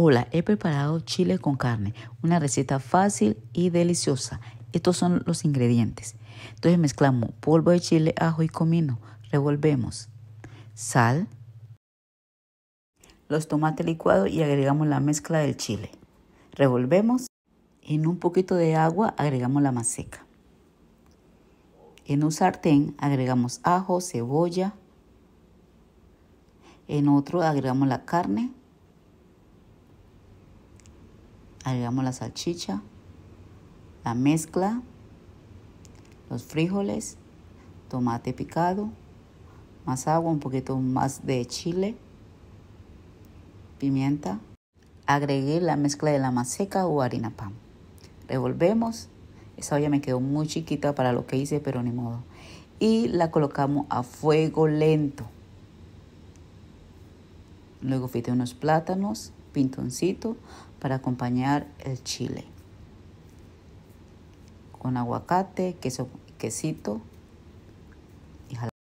Hola, he preparado chile con carne, una receta fácil y deliciosa. Estos son los ingredientes. Entonces mezclamos polvo de chile, ajo y comino. Revolvemos. Sal. Los tomates licuados y agregamos la mezcla del chile. Revolvemos. En un poquito de agua agregamos la maseca. En un sartén agregamos ajo, cebolla. En otro agregamos la carne Agregamos la salchicha, la mezcla, los frijoles, tomate picado, más agua, un poquito más de chile, pimienta. Agregué la mezcla de la maseca o harina pan. Revolvemos. Esa olla me quedó muy chiquita para lo que hice, pero ni modo. Y la colocamos a fuego lento. Luego fité unos plátanos, pintoncito, para acompañar el chile. Con aguacate, queso, quesito